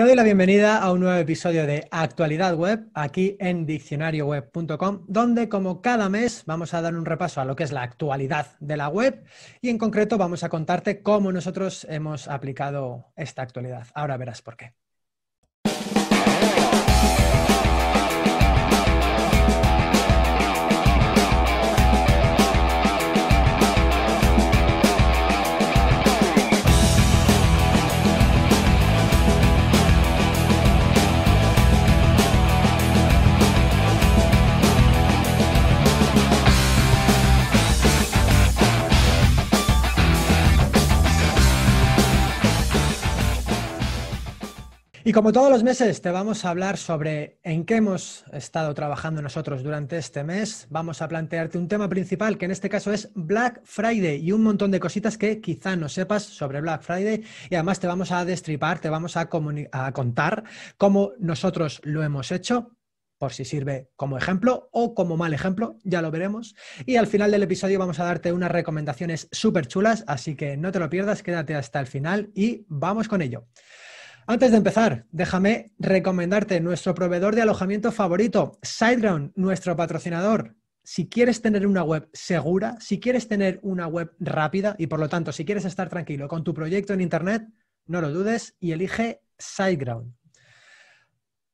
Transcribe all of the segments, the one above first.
Te doy la bienvenida a un nuevo episodio de Actualidad Web aquí en diccionarioweb.com, donde como cada mes vamos a dar un repaso a lo que es la actualidad de la web y en concreto vamos a contarte cómo nosotros hemos aplicado esta actualidad. Ahora verás por qué. Y como todos los meses te vamos a hablar sobre en qué hemos estado trabajando nosotros durante este mes, vamos a plantearte un tema principal que en este caso es Black Friday y un montón de cositas que quizá no sepas sobre Black Friday y además te vamos a destripar, te vamos a, contar cómo nosotros lo hemos hecho por si sirve como ejemplo o como mal ejemplo, ya lo veremos. Y al final del episodio vamos a darte unas recomendaciones súper chulas, así que no te lo pierdas, quédate hasta el final y vamos con ello. Antes de empezar, déjame recomendarte nuestro proveedor de alojamiento favorito, SiteGround, nuestro patrocinador. Si quieres tener una web segura, si quieres tener una web rápida y por lo tanto, si quieres estar tranquilo con tu proyecto en Internet, no lo dudes y elige SiteGround.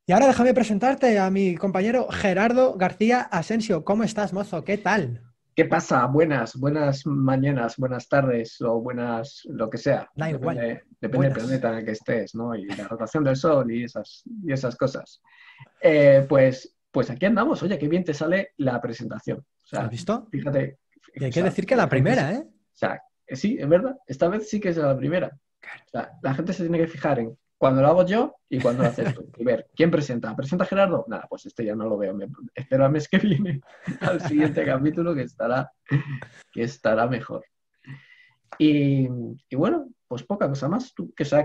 Y ahora déjame presentarte a mi compañero Gerardo García Asensio. ¿Cómo estás, mozo? ¿Qué tal? ¿Qué pasa? Buenas, buenas mañanas, buenas tardes o buenas lo que sea. Da igual. Depende, del planeta en el que estés, ¿no? Y la rotación del Sol y esas, y esas cosas. Eh, pues, pues aquí andamos. Oye, qué bien te sale la presentación. O ¿Has visto? Fíjate. Y hay que decir que la primera, ¿eh? O sea, sí, es verdad. Esta vez sí que es la primera. la gente se tiene que fijar en cuando lo hago yo y cuando lo haces tú. Y ver, ¿quién presenta? ¿Presenta Gerardo? Nada, pues este ya no lo veo. espero al mes que viene, al siguiente capítulo, que estará, que estará mejor. Y, bueno, pues poca cosa más.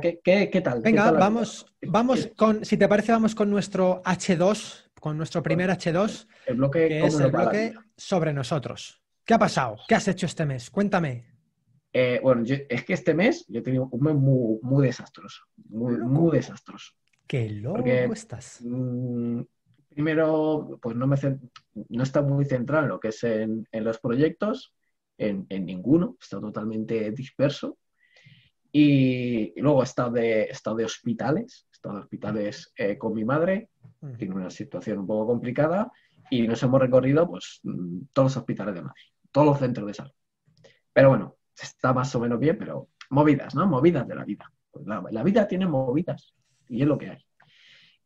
que, ¿qué, tal? Venga, vamos, vamos con, si te parece, vamos con nuestro H2, con nuestro primer H2, el bloque, que es el bloque sobre nosotros. ¿Qué ha pasado? ¿Qué has hecho este mes? Cuéntame. Eh, bueno, es que este mes yo he tenido un mes muy, desastroso, muy, desastroso. Qué loco estás. Mm, primero, pues no me no está muy centrado en lo que es en, los proyectos, en, ninguno, está totalmente disperso. Y, luego está de, está de hospitales, estado de hospitales eh, con mi madre, tiene una situación un poco complicada y nos hemos recorrido pues mm, todos los hospitales de Madrid, todos los centros de salud. Pero bueno, está más o menos bien, pero movidas, ¿no? Movidas de la vida. Pues la, vida tiene movidas y es lo que hay.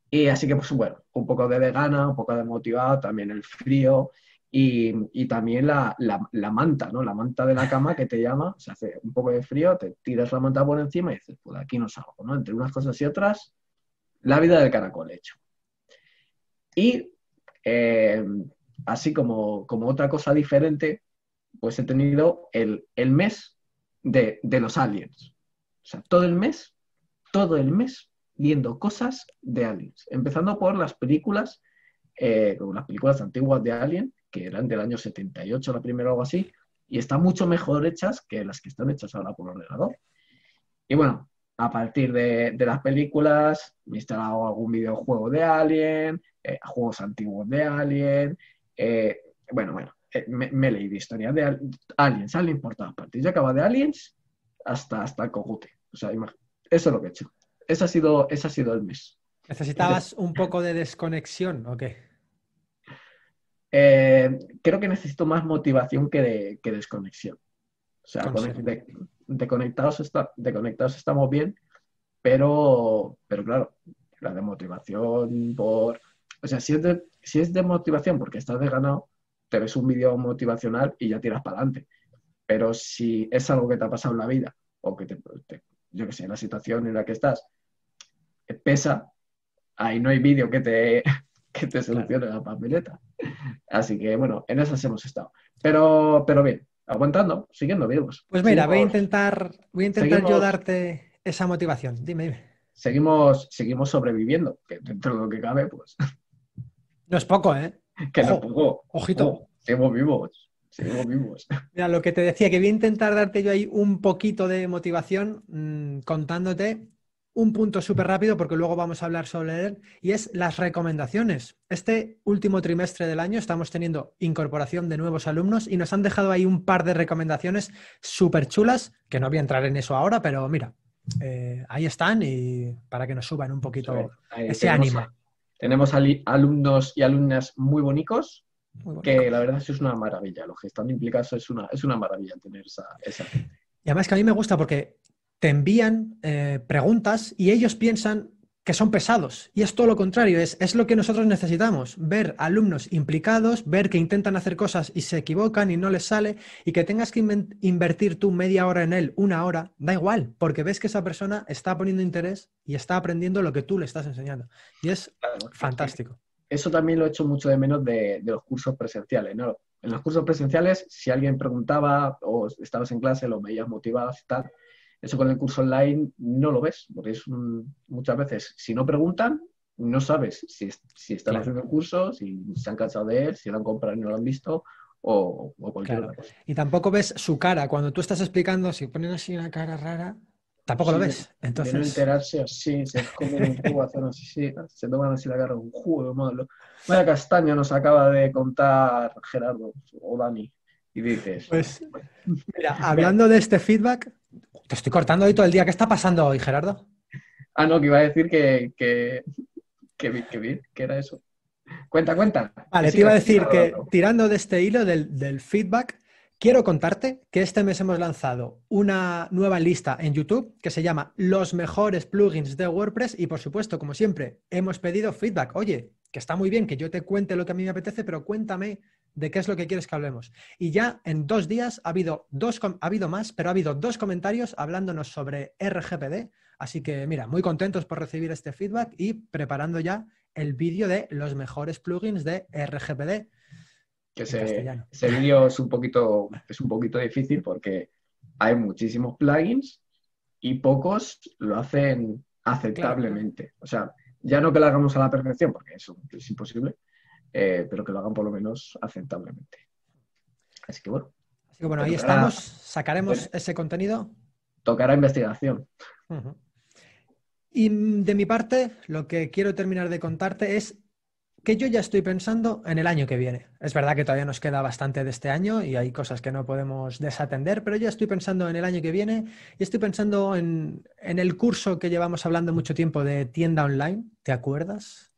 Y así que, pues bueno, un poco de vegana, un poco de motivado, también el frío y, y también la, manta, ¿no? La manta de la cama que te llama, se hace un poco de frío, te tiras la manta por encima y dices, pues aquí no salgo, ¿no? Entre unas cosas y otras, la vida del caracol hecho. Y eh, así como, como otra cosa diferente, pues he tenido el, mes de, los aliens. O sea, todo el mes, todo el mes viendo cosas de aliens. Empezando por las películas, eh, las películas antiguas de Alien, que eran del año 78, la primera o algo así, y están mucho mejor hechas que las que están hechas ahora por ordenador. Y bueno, a partir de, las películas me he instalado algún videojuego de Alien, eh, juegos antiguos de Alien, eh, bueno, bueno, eh, me, leí de historia de aliens, aliens por todas partes. Yo acaba de aliens hasta, hasta O sea, eso es lo que he hecho. Ese ha sido, ese ha sido el mes. ¿Necesitabas un poco de desconexión o qué? Eh, creo que necesito más motivación que, desconexión. O sea, de, está, estamos bien, pero, pero claro, la de motivación por... O sea, si es si es de motivación porque estás de ganado, te ves un vídeo motivacional y ya tiras para adelante. Pero si es algo que te ha pasado en la vida o que te, yo que sé, la situación en la que estás eh, pesa, ahí no hay vídeo que te, que te solucione la papeleta. Así que bueno, en esas hemos estado. Pero, pero bien, aguantando, siguiendo vivos. Pues mira, voy a intentar, voy a intentar yo darte esa motivación. Dime, dime. Seguimos, seguimos sobreviviendo, que dentro de lo que cabe, pues. No es poco, ¿eh? que no puedo. Ojito. seguimos vivos. Seguimos vivos. Mira, lo que te decía, que voy a intentar darte yo ahí un poquito de motivación mm, contándote un punto súper rápido, porque luego vamos a hablar sobre él, y es las recomendaciones. Este último trimestre del año estamos teniendo incorporación de nuevos alumnos y nos han dejado ahí un par de recomendaciones súper chulas, que no voy a entrar en eso ahora, pero mira, eh, ahí están y para que nos suban un poquito ese ánimo. Tenemos alumnos y alumnas muy bonitos, que la verdad es una maravilla. Lo que están implicados es una, es una maravilla tener esa, Y además que a mí me gusta porque te envían eh, preguntas y ellos piensan que son pesados. Y es todo lo contrario, es, lo que nosotros necesitamos, ver alumnos implicados, ver que intentan hacer cosas y se equivocan y no les sale, y que tengas que invertir tú media hora en él, una hora, da igual, porque ves que esa persona está poniendo interés y está aprendiendo lo que tú le estás enseñando. Y es fantástico. Eso también lo he hecho mucho de menos de, los cursos presenciales, En los cursos presenciales, si alguien preguntaba o estabas en clase, lo veías motivado y tal, eso con el curso online no lo ves, porque es muchas veces, si no preguntan, no sabes si, están haciendo el curso, si se han cansado de él, si lo han comprado y no lo han visto, o, cualquier otra cosa. Y tampoco ves su cara. Cuando tú estás explicando, si ponen así una cara rara, tampoco lo ves. Entonces... no enterarse así, se comen un jugo, así, se toman así la cara, un jugo, Vaya castaño nos acaba de contar Gerardo o Dani y dices... Pues, mira, hablando de este feedback, te estoy cortando ahí todo el día. ¿Qué está pasando hoy, Gerardo? Ah, no, que iba a decir que... que... Que, era eso. Cuenta, cuenta. Vale, te iba a decir que tirando de este hilo del, feedback, quiero contarte que este mes hemos lanzado una nueva lista en YouTube que se llama Los mejores plugins de WordPress y por supuesto, como siempre, hemos pedido feedback. Oye, que está muy bien que yo te cuente lo que a mí me apetece, pero cuéntame de qué es lo que quieres que hablemos. Y ya en dos días ha habido, dos, ha habido más, pero ha habido dos comentarios hablándonos sobre RGPD. Así que mira, muy contentos por recibir este feedback y preparando ya el vídeo de los mejores plugins de RGPD. Que ese, vídeo es un poquito, es un poquito difícil porque hay muchísimos plugins y pocos lo hacen aceptablemente. O sea, ya no que lo hagamos a la perfección, porque eso es imposible, eh, pero que lo hagan por lo menos aceptablemente. Así que bueno. Así que bueno, ahí estamos, sacaremos ese contenido. Tocará investigación. Y de mi parte, lo que quiero terminar de contarte es que yo ya estoy pensando en el año que viene. Es verdad que todavía nos queda bastante de este año y hay cosas que no podemos desatender, pero ya estoy pensando en el año que viene y estoy pensando en, en el curso que llevamos hablando mucho tiempo de tienda online, ¿te acuerdas?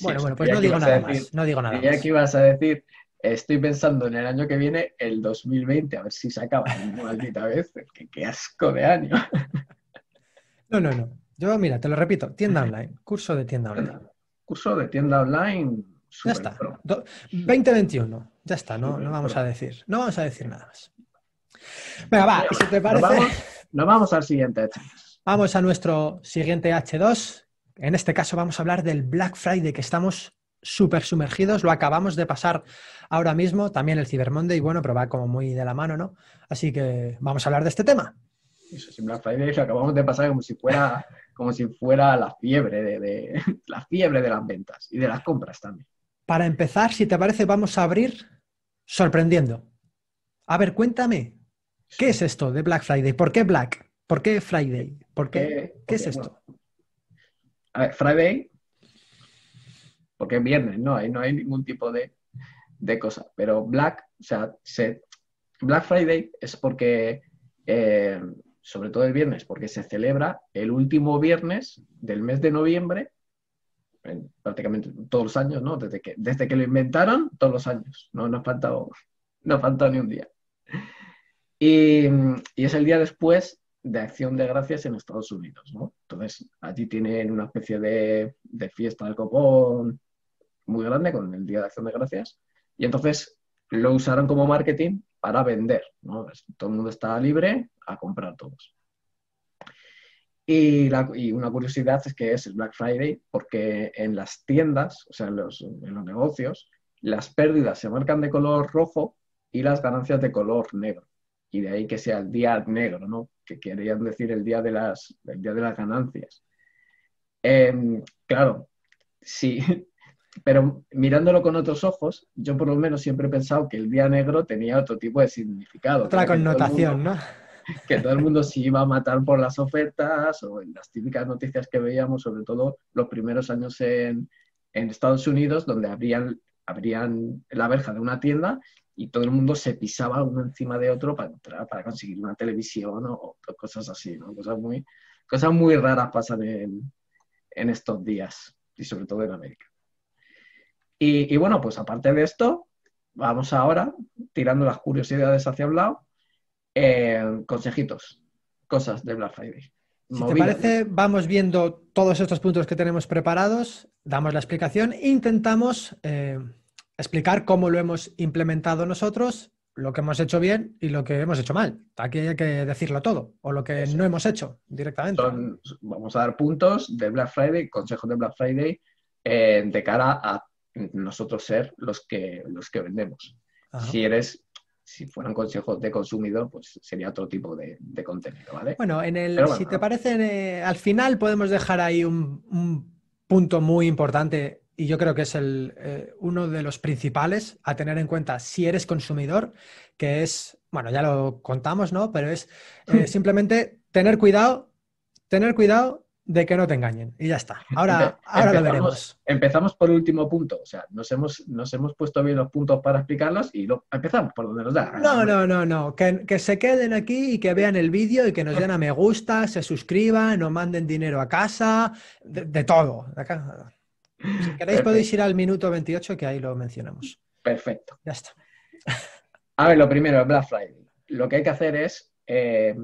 bueno, bueno, pues no digo nada más. No digo nada a decir, estoy pensando en el año que viene, el 2020, a ver si se acaba maldita vez. Qué, asco de año. no, no, no. Yo, mira, te lo repito, tienda online, curso de tienda online. Curso de tienda online. Ya está. 2021. Ya está, no, no vamos a decir. No vamos a decir nada más. Venga, va, si te parece. vamos, nos vamos al siguiente. Vamos a nuestro siguiente H2, en este caso vamos a hablar del Black Friday que estamos súper sumergidos, lo acabamos de pasar ahora mismo, también el Cyber Monday, bueno, pero va como muy de la mano, ¿no? Así que vamos a hablar de este tema. Eso sí, Black Friday lo acabamos de pasar como si fuera, como si fuera la fiebre de, la fiebre de las ventas y de las compras también. Para empezar, si te parece, vamos a abrir sorprendiendo. A ver, cuéntame, ¿qué es esto de Black Friday? ¿Por qué Black? ¿Por qué Friday? ¿Por qué? Eh, ¿Qué, es esto? A Friday, porque es viernes, no, ahí no hay ningún tipo de, de cosa. Pero Black, o sea, Black Friday es porque, eh, sobre todo el viernes, porque se celebra el último viernes del mes de noviembre, prácticamente todos los años, ¿no? Desde que, desde que lo inventaron, todos los años, no, nos ha faltado, no ni un día. Y, y es el día después de acción de gracias en Estados Unidos, ¿no? Entonces, allí tienen una especie de, fiesta del copón muy grande con el Día de Acción de Gracias. Y entonces lo usaron como marketing para vender, ¿no? Todo el mundo está libre a comprar todos. Y, y, una curiosidad es que es el Black Friday porque en las tiendas, o sea, en los, en los negocios, las pérdidas se marcan de color rojo y las ganancias de color negro. Y de ahí que sea el día negro, ¿no? que querían decir el día de las, día de las ganancias. Em, claro, sí, pero mirándolo con otros ojos, yo por lo menos siempre he pensado que el día negro tenía otro tipo de significado. Otra connotación, ¿no? Que todo el mundo se iba a matar por las ofertas o en las típicas noticias que veíamos, sobre todo los primeros años en, Estados Unidos, donde habrían abrían la verja de una tienda y todo el mundo se pisaba uno encima de otro para para conseguir una televisión o, cosas así, ¿no? Cosas muy, cosas muy raras pasan en, estos días y sobre todo en América. Y, bueno, pues aparte de esto, vamos ahora tirando las curiosidades hacia un lado, eh, consejitos, cosas de Black Friday. Si te parece, vamos viendo todos estos puntos que tenemos preparados, damos la explicación e intentamos eh, explicar cómo lo hemos implementado nosotros, lo que hemos hecho bien y lo que hemos hecho mal. Aquí hay que decirlo todo, o lo que no hemos hecho directamente. vamos a dar puntos de Black Friday, consejos de Black Friday, eh, de cara a nosotros ser los que, los que vendemos. Si eres si fueran consejos de consumidor, pues sería otro tipo de, contenido, ¿vale? Bueno, en el, si te parece, eh, al final podemos dejar ahí un, un punto muy importante y yo creo que es el, eh, uno de los principales a tener en cuenta si eres consumidor, que es, bueno, ya lo contamos, ¿no? Pero es eh, hmm. simplemente tener cuidado, tener cuidado de que no te engañen. Y ya está. Ahora, ahora lo veremos. Empezamos por el último punto. O sea, nos hemos, nos hemos puesto bien los puntos para explicarlos y lo, empezamos por donde nos da. No, no, no, no. Que, se queden aquí y que vean el vídeo y que nos den a me gusta, se suscriban, nos manden dinero a casa, de, todo. acá. Si queréis podéis ir al minuto 28 que ahí lo mencionamos. Perfecto. Ya está. A ver, lo primero, Black Friday. Lo que hay que hacer es, eh,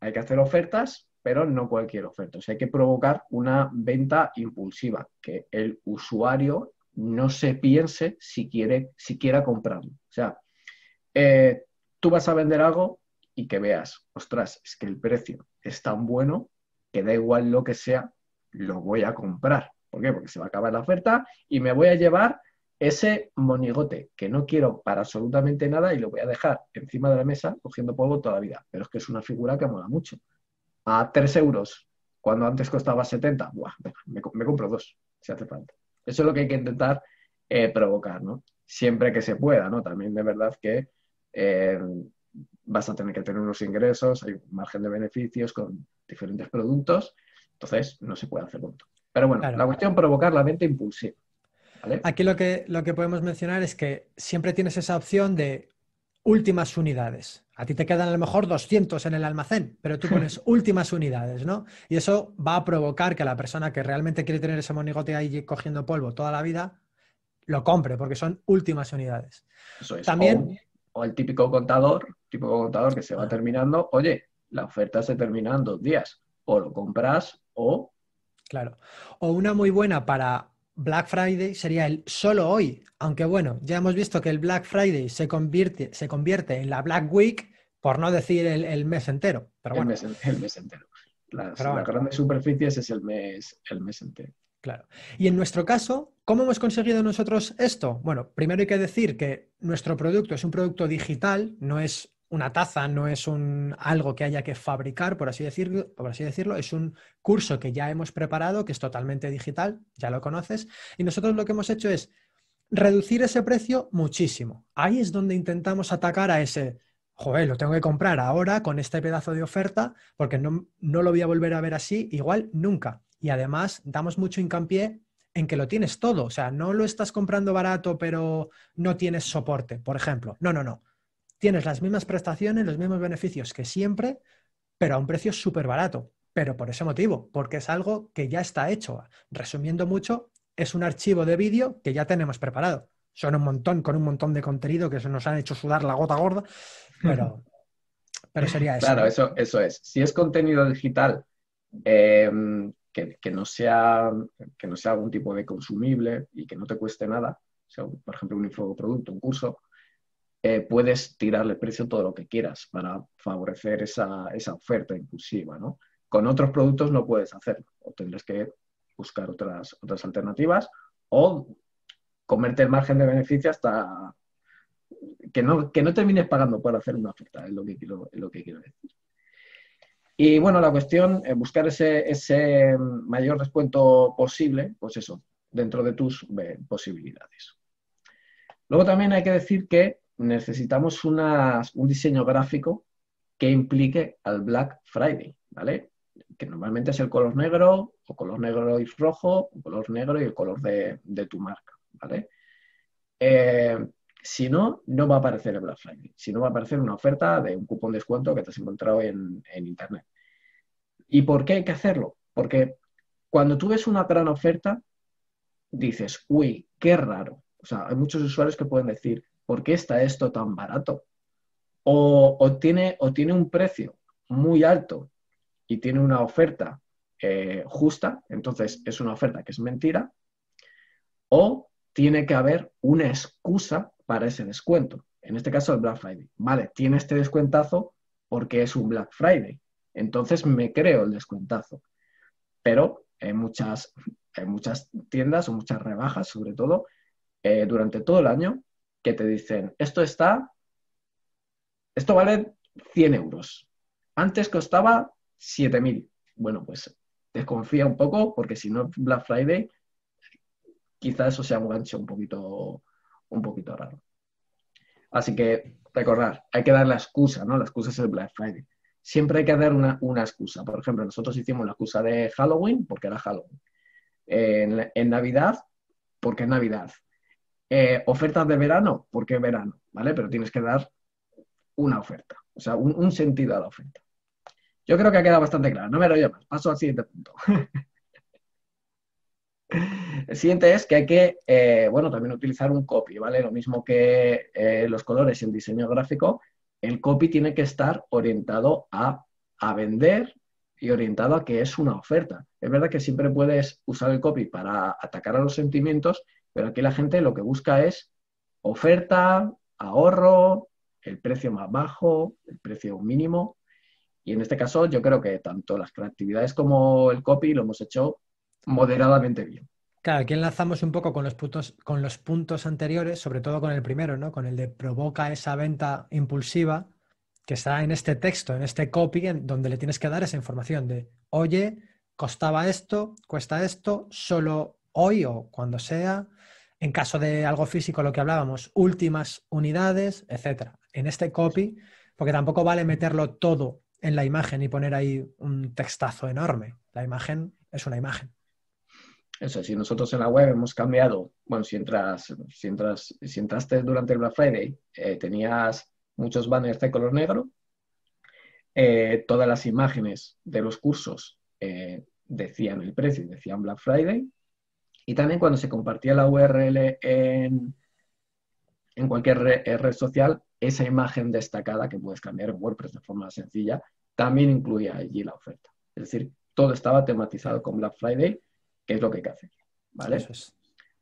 hay que hacer ofertas, pero no cualquier oferta. O sea, hay que provocar una venta impulsiva, que el usuario no se piense si quiere, si quiera comprarlo. O sea, eh, tú vas a vender algo y que veas, ostras, es que el precio es tan bueno que da igual lo que sea, lo voy a comprar. ¿Por qué? Porque se va a acabar la oferta y me voy a llevar ese monigote que no quiero para absolutamente nada y lo voy a dejar encima de la mesa cogiendo polvo toda la vida. Pero es que es una figura que mola mucho. A 3 euros, cuando antes costaba 70, me, me, compro dos, si hace falta. Eso es lo que hay que intentar eh, provocar, ¿no? Siempre que se pueda, ¿no? También de verdad que eh, vas a tener que tener unos ingresos, hay un margen de beneficios con diferentes productos, entonces no se puede hacer con pero bueno, la cuestión provocar la venta impulsiva. Aquí lo que, lo que podemos mencionar es que siempre tienes esa opción de últimas unidades. A ti te quedan a lo mejor 200 en el almacén, pero tú pones últimas unidades, ¿no? Y eso va a provocar que la persona que realmente quiere tener ese monigote ahí cogiendo polvo toda la vida, lo compre, porque son últimas unidades. Eso es. También... O, o el típico contador, típico contador que se va terminando, oye, la oferta se termina en dos días, o lo compras o Claro. O una muy buena para Black Friday sería el solo hoy, aunque bueno, ya hemos visto que el Black Friday se convierte, se convierte en la Black Week, por no decir el, mes entero. Pero bueno. el, mes, entero. La gran superficie superficies es el mes, el mes entero. Claro. Y en nuestro caso, ¿cómo hemos conseguido nosotros esto? Bueno, primero hay que decir que nuestro producto es un producto digital, no es una taza, no es un, algo que haya que fabricar, por así, decirlo, por así decirlo, es un curso que ya hemos preparado, que es totalmente digital, ya lo conoces, y nosotros lo que hemos hecho es reducir ese precio muchísimo. Ahí es donde intentamos atacar a ese, joder, lo tengo que comprar ahora con este pedazo de oferta, porque no, no lo voy a volver a ver así, igual nunca. Y además damos mucho hincapié en que lo tienes todo, o sea, no lo estás comprando barato, pero no tienes soporte, por ejemplo. No, no, no tienes las mismas prestaciones, los mismos beneficios que siempre, pero a un precio súper barato. Pero por ese motivo, porque es algo que ya está hecho. Resumiendo mucho, es un archivo de vídeo que ya tenemos preparado. Son un montón, con un montón de contenido que se nos han hecho sudar la gota gorda, pero, pero sería eso. Claro, eso, eso es. Si es contenido digital em, que, no sea, que no sea algún tipo de consumible y que no te cueste nada, sea, por ejemplo, un infoproducto, un curso, eh, puedes tirarle precio todo lo que quieras para favorecer esa, oferta inclusiva. Con otros productos no puedes hacerlo, o tendrás que buscar otras, otras alternativas, o comerte el margen de beneficio hasta que no, que no termines pagando por hacer una oferta, es lo que quiero, lo que quiero decir. Y bueno, la cuestión, es eh, buscar ese mayor descuento posible, pues eso, dentro de tus eh, posibilidades. Luego también hay que decir que necesitamos un diseño gráfico que implique al Black Friday, ¿vale? Que normalmente es el color negro, o color negro y rojo, o color negro y el color de, tu marca, ¿vale? Eh, si no, no va a aparecer el Black Friday. Si no, va a aparecer una oferta de un cupón de descuento que te has encontrado en, en Internet. ¿Y por qué hay que hacerlo? Porque cuando tú ves una gran oferta, dices, uy, qué raro. O sea, hay muchos usuarios que pueden decir, ¿por qué está esto tan barato? O, tiene, o tiene un precio muy alto y tiene una oferta eh, justa, entonces es una oferta que es mentira, o tiene que haber una excusa para ese descuento. En este caso, el Black Friday. Vale, tiene este descuentazo porque es un Black Friday. Entonces me creo el descuentazo. Pero en muchas, muchas tiendas o muchas rebajas, sobre todo, eh, durante todo el año que te dicen, esto está, esto vale 100 euros. Antes costaba 7.000. Bueno, pues desconfía un poco porque si no Black Friday, quizá eso sea un gancho un poquito, un poquito raro. Así que recordar, hay que dar la excusa, ¿no? La excusa es el Black Friday. Siempre hay que dar una, excusa. Por ejemplo, nosotros hicimos la excusa de Halloween porque era Halloween. en, en Navidad porque es Navidad. Eh, ofertas de verano, porque verano, ¿vale? Pero tienes que dar una oferta, o sea, un, sentido a la oferta. Yo creo que ha quedado bastante claro, no me lo llamas, paso al siguiente punto. El siguiente es que hay que, eh, bueno, también utilizar un copy, ¿vale? Lo mismo que eh, los colores y en diseño gráfico, el copy tiene que estar orientado a, a, vender y orientado a que es una oferta. Es verdad que siempre puedes usar el copy para atacar a los sentimientos pero aquí la gente lo que busca es oferta, ahorro, el precio más bajo, el precio mínimo. Y en este caso yo creo que tanto las creatividades como el copy lo hemos hecho moderadamente bien. Claro, aquí enlazamos un poco con los puntos, con los puntos anteriores, sobre todo con el primero, ¿no? Con el de provoca esa venta impulsiva que está en este texto, en este copy, en donde le tienes que dar esa información de, oye, costaba esto, cuesta esto, solo hoy o cuando sea, en caso de algo físico, lo que hablábamos, últimas unidades, etc. En este copy, porque tampoco vale meterlo todo en la imagen y poner ahí un textazo enorme. La imagen es una imagen. Eso, si nosotros en la web hemos cambiado, bueno, si si entraste durante el Black Friday, eh, tenías muchos banners de color negro, eh, todas las imágenes de los cursos eh, decían el precio, decían Black Friday, y también cuando se compartía la URL en, cualquier eh, red, social, esa imagen destacada que puedes cambiar en WordPress de forma sencilla, también incluía allí la oferta. Es decir, todo estaba tematizado con Black Friday, que es lo que hay que hacer. ¿vale?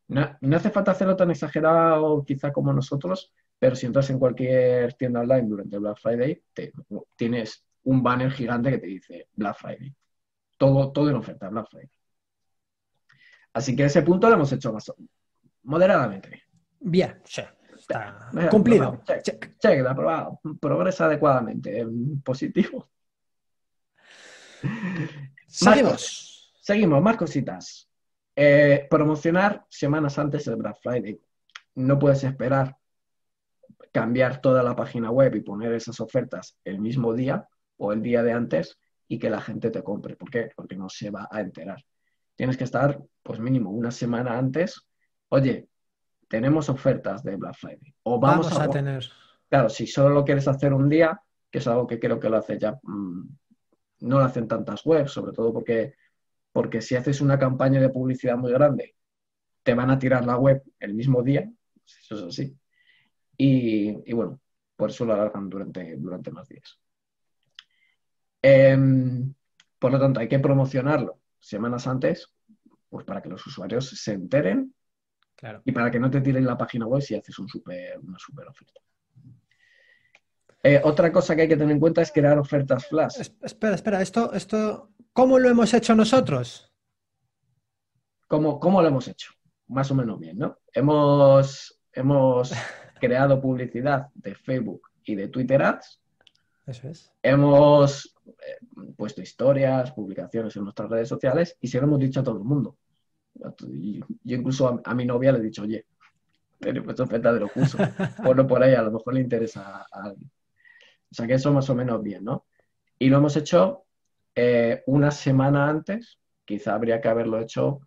no, hace falta hacerlo tan exagerado quizá como nosotros, pero si entras en cualquier tienda online durante Black Friday, te, tienes un banner gigante que te dice Black Friday. Todo, todo en oferta, Black Friday. Así que ese punto lo hemos hecho más moderadamente. Bien, Está cumplido. Check, check, check, Progresa adecuadamente. Positivo. Seguimos. seguimos, más cositas. Eh, promocionar semanas antes el Black Friday. No puedes esperar cambiar toda la página web y poner esas ofertas el mismo día o el día de antes y que la gente te compre. ¿Por qué? Porque no se va a enterar tienes que estar, pues mínimo, una semana antes. Oye, tenemos ofertas de Black Friday. O vamos, a... tener. Claro, si solo lo quieres hacer un día, que es algo que creo que lo hace ya, mm, no lo hacen tantas webs, sobre todo porque, porque si haces una campaña de publicidad muy grande, te van a tirar la web el mismo día, pues eso es así. Y, bueno, por eso lo alargan durante, durante más días. Em, por lo tanto, hay que promocionarlo semanas antes, pues para que los usuarios se enteren y para que no te tiren la página web si haces un una super oferta. Eh, otra cosa que hay que tener en cuenta es crear ofertas flash. espera, espera, esto, esto, ¿cómo lo hemos hecho nosotros? ¿Cómo, ¿Cómo, lo hemos hecho? Más o menos bien, ¿no? Hemos, hemos creado publicidad de Facebook y de Twitter Ads. Eso es. Hemos eh, puesto historias, publicaciones en nuestras redes sociales y se lo hemos dicho a todo el mundo. yo incluso a, mi novia le he dicho, oye, he puesto oferta de los cursos, uso... por ahí, a lo mejor le interesa a alguien. O sea que eso más o menos bien, ¿no? Y lo hemos hecho eh, una semana antes, quizá habría que haberlo hecho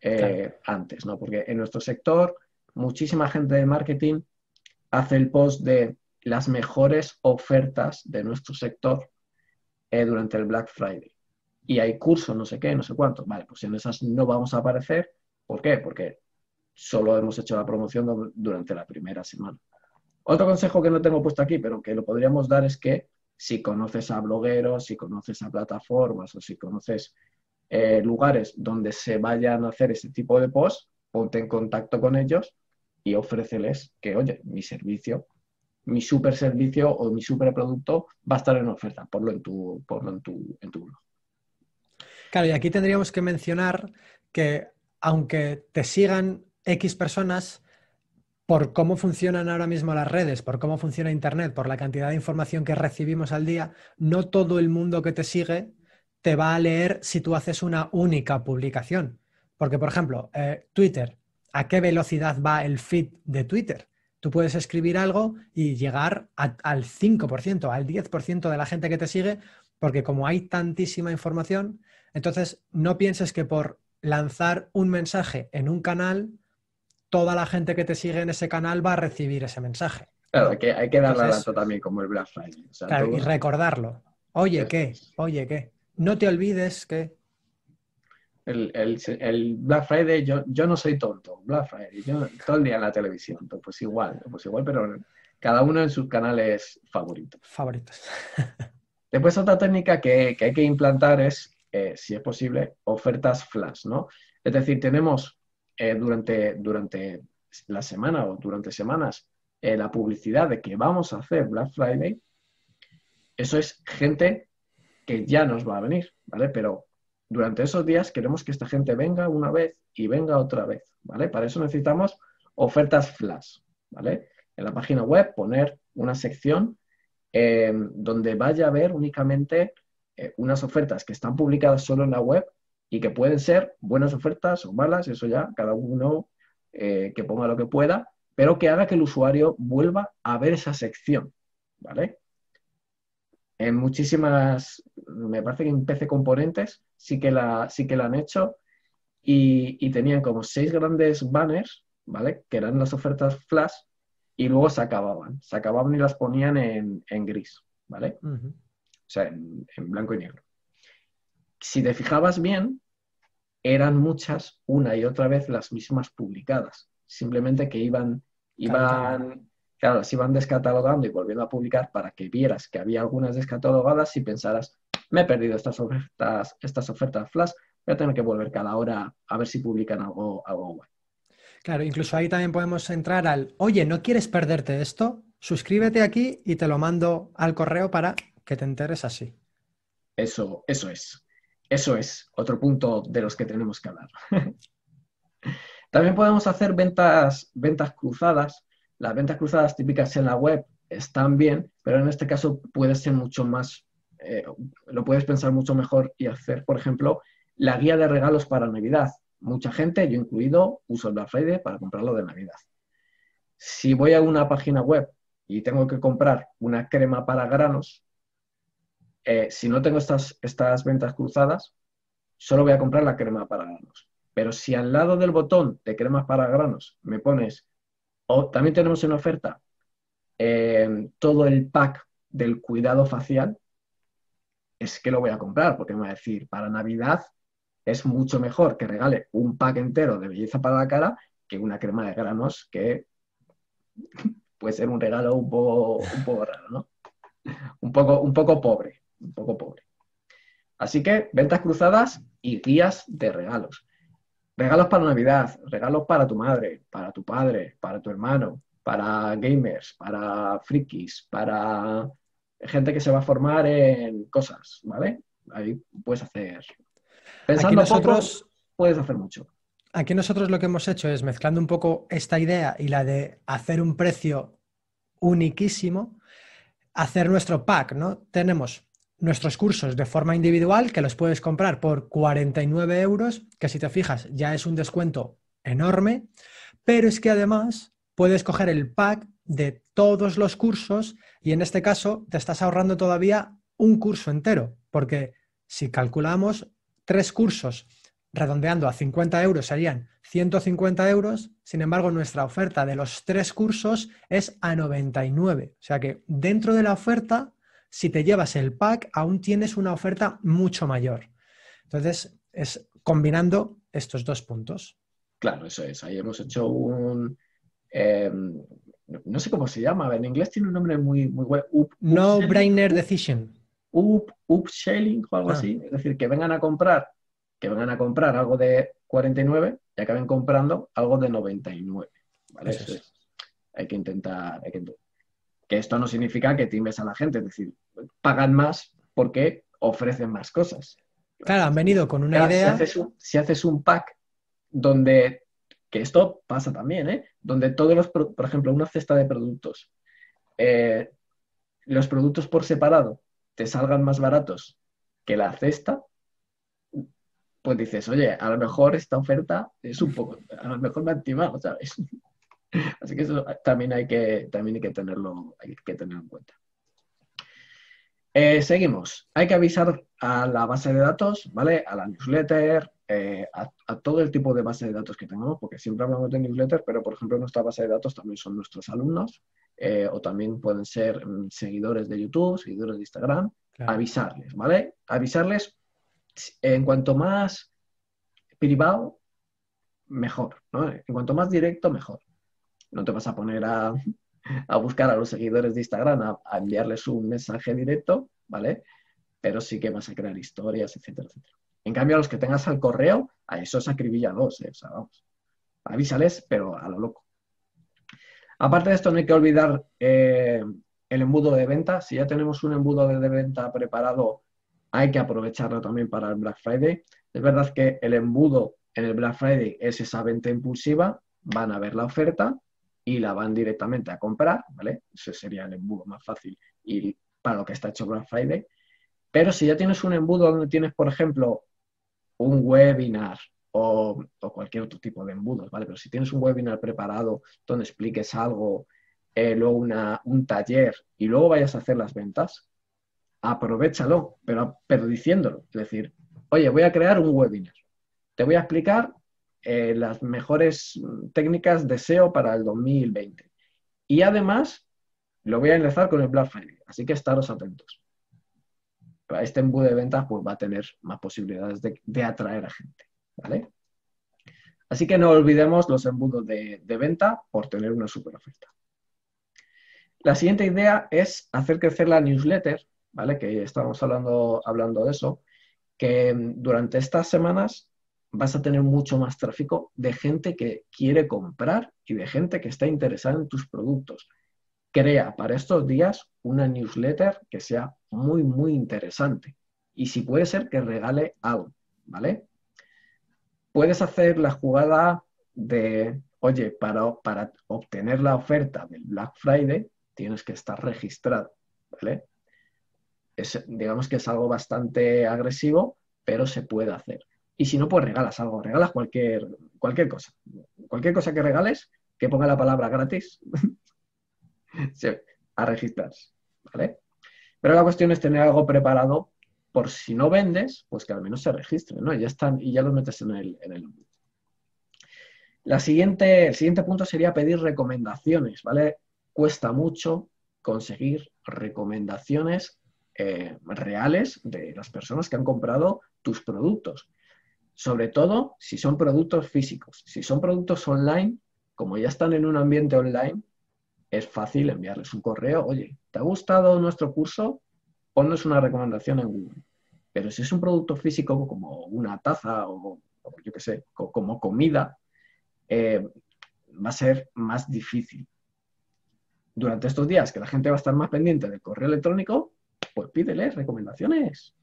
eh, antes, ¿no? Porque en nuestro sector, muchísima gente de marketing hace el post de las mejores ofertas de nuestro sector eh, durante el Black Friday. Y hay cursos, no sé qué, no sé cuánto. Vale, pues en esas no vamos a aparecer. ¿Por qué? Porque solo hemos hecho la promoción durante la primera semana. Otro consejo que no tengo puesto aquí, pero que lo podríamos dar es que si conoces a blogueros, si conoces a plataformas o si conoces eh, lugares donde se vayan a hacer ese tipo de posts, ponte en contacto con ellos y ofréceles que, oye, mi servicio mi super servicio o mi super producto va a estar en oferta, ponlo en tu, en tu, en tu blog. Claro, y aquí tendríamos que mencionar que aunque te sigan X personas, por cómo funcionan ahora mismo las redes, por cómo funciona Internet, por la cantidad de información que recibimos al día, no todo el mundo que te sigue te va a leer si tú haces una única publicación. Porque, por ejemplo, eh, Twitter, ¿a qué velocidad va el feed de Twitter? Tú puedes escribir algo y llegar al 5%, al 10% de la gente que te sigue, porque como hay tantísima información, entonces no pienses que por lanzar un mensaje en un canal, toda la gente que te sigue en ese canal va a recibir ese mensaje. Claro, hay que darle dato también, como el Black claro, y recordarlo. Oye, ¿qué? Oye, ¿qué? No te olvides que el, el, el, Black Friday, yo, yo no soy tonto, Black Friday, yo todo el día en la televisión, pues igual, pues igual, pero cada uno en sus canales favoritos. Favoritos. Después otra técnica que, que hay que implantar es, eh, si es posible, ofertas flash, ¿no? Es decir, tenemos eh, durante, durante la semana o durante semanas eh, la publicidad de que vamos a hacer Black Friday, eso es gente que ya nos va a venir, ¿vale? Pero durante esos días queremos que esta gente venga una vez y venga otra vez, ¿vale? Para eso necesitamos ofertas flash, ¿vale? En la página web poner una sección em, donde vaya a ver únicamente eh, unas ofertas que están publicadas solo en la web y que pueden ser buenas ofertas o malas, eso ya cada uno eh, que ponga lo que pueda, pero que haga que el usuario vuelva a ver esa sección, ¿vale? en muchísimas, me parece que en PC Componentes sí que la, sí que la han hecho y, tenían como seis grandes banners, ¿vale? Que eran las ofertas flash y luego se acababan, se acababan y las ponían en, en gris, ¿vale? O sea, en, en blanco y negro. Si te fijabas bien, eran muchas una y otra vez las mismas publicadas, simplemente que iban, iban Claro, si van descatalogando y volviendo a publicar para que vieras que había algunas descatalogadas y pensaras, me he perdido estas ofertas, estas ofertas flash, voy a tener que volver cada hora a ver si publican algo, algo bueno. Claro, incluso ahí también podemos entrar al, oye, ¿no quieres perderte esto? Suscríbete aquí y te lo mando al correo para que te enteres así. Eso, eso es. Eso es otro punto de los que tenemos que hablar. También podemos hacer ventas, ventas cruzadas, las ventas cruzadas típicas en la web están bien, pero en este caso puede ser mucho más, eh, lo puedes pensar mucho mejor y hacer, por ejemplo, la guía de regalos para Navidad. Mucha gente, yo incluido, uso el Black Friday para comprarlo de Navidad. Si voy a una página web y tengo que comprar una crema para granos, eh, si no tengo estas, estas ventas cruzadas, solo voy a comprar la crema para granos. Pero si al lado del botón de cremas para granos me pones o, también tenemos en oferta eh, todo el pack del cuidado facial. Es que lo voy a comprar porque me va a decir, para Navidad es mucho mejor que regale un pack entero de belleza para la cara que una crema de granos que puede ser un regalo un poco, raro, ¿no? Un poco, un poco pobre, un poco pobre. Así que ventas cruzadas y guías de regalos. Regalos para Navidad, regalos para tu madre, para tu padre, para tu hermano, para gamers, para frikis, para gente que se va a formar en cosas, ¿vale? Ahí puedes hacer. Pensando Aquí nosotros puedes hacer mucho. Aquí nosotros lo que hemos hecho es mezclando un poco esta idea y la de hacer un precio uniquísimo, hacer nuestro pack, ¿no? Tenemos nuestros cursos de forma individual, que los puedes comprar por 49 euros, que si te fijas ya es un descuento enorme, pero es que además puedes coger el pack de todos los cursos y en este caso te estás ahorrando todavía un curso entero, porque si calculamos tres cursos redondeando a 50 euros serían 150 euros, sin embargo nuestra oferta de los tres cursos es a 99, o sea que dentro de la oferta si te llevas el pack, aún tienes una oferta mucho mayor. Entonces, es combinando estos dos puntos. Claro, eso es. Ahí hemos hecho un... Em, no sé cómo se llama, en inglés tiene un nombre muy, muy bueno. no brainer decision. Up, shelling o algo ah. así. Es decir, que vengan a comprar, que vengan a comprar algo de 49 y acaben comprando algo de 99. Eso, es. Hay que intentar, hay que esto no significa que timbes a la gente, es decir, pagan más porque ofrecen más cosas. Claro, han venido con una idea. Si haces, un, pack donde, que esto pasa también, ¿eh? donde todos los, por ejemplo, una cesta de productos, eh, los productos por separado te salgan más baratos que la cesta, pues dices, oye, a lo mejor esta oferta es un poco, a lo mejor me ha timado, ¿sabes? Así que eso también hay que, también hay que, tenerlo, hay que en cuenta. Eh, seguimos. Hay que avisar a la base de datos, ¿vale? A la newsletter, eh, a, todo el tipo de base de datos que tengamos, porque siempre hablamos de newsletter, pero por ejemplo nuestra base de datos también son nuestros alumnos eh, o también pueden ser mm, seguidores de YouTube, seguidores de Instagram. Avisarles, ¿vale? Avisarles en cuanto más privado, mejor, ¿no? En cuanto más directo, mejor. No te vas a poner a, buscar a los seguidores de Instagram, a, enviarles un mensaje directo, ¿vale? Pero sí que vas a crear historias, etcétera, etcétera. En cambio, a los que tengas al correo, a esos acribillados, ¿eh? o sea, vamos, avísales, pero a lo loco. Aparte de esto, no hay que olvidar eh, el embudo de venta. Si ya tenemos un embudo de venta preparado, hay que aprovecharlo también para el Black Friday. Es verdad que el embudo en el Black Friday es esa venta impulsiva, van a ver la oferta, y la van directamente a comprar, ¿vale? Ese sería el embudo más fácil y para lo que está hecho Black Friday. Pero si ya tienes un embudo donde tienes, por ejemplo, un webinar o, cualquier otro tipo de embudos, ¿vale? Pero si tienes un webinar preparado donde expliques algo, eh, luego una, un taller y luego vayas a hacer las ventas, aprovechalo, pero, pero diciéndolo. Es decir, oye, voy a crear un webinar. Te voy a explicar eh, las mejores técnicas de SEO para el 2020. Y además, lo voy a enlazar con el Black Friday, así que estaros atentos. Este embudo de ventas pues, va a tener más posibilidades de, atraer a gente, ¿vale? Así que no olvidemos los embudos de, de venta por tener una super oferta. La siguiente idea es hacer crecer la newsletter, ¿vale? Que estábamos hablando, hablando de eso, que durante estas semanas vas a tener mucho más tráfico de gente que quiere comprar y de gente que está interesada en tus productos. Crea para estos días una newsletter que sea muy, muy interesante. Y si puede ser que regale algo, ¿vale? Puedes hacer la jugada de, oye, para, para obtener la oferta del Black Friday tienes que estar registrado, ¿vale? digamos que es algo bastante agresivo, pero se puede hacer. Y si no, pues regalas algo, regalas cualquier, cualquier cosa. Cualquier cosa que regales, que ponga la palabra gratis, a registrarse. ¿vale? Pero la cuestión es tener algo preparado por si no vendes, pues que al menos se registre, ¿no? ya están, y ya los metes en el, en el... La siguiente, el siguiente punto sería pedir recomendaciones, ¿vale? Cuesta mucho conseguir recomendaciones eh, reales de las personas que han comprado tus productos sobre todo si son productos físicos. Si son productos online, como ya están en un ambiente online, es fácil enviarles un correo, oye, ¿te ha gustado nuestro curso? Ponnos una recomendación en Google. Pero si es un producto físico como una taza o, yo qué sé, como comida, eh, va a ser más difícil. Durante estos días que la gente va a estar más pendiente del correo electrónico, pues pídeles recomendaciones.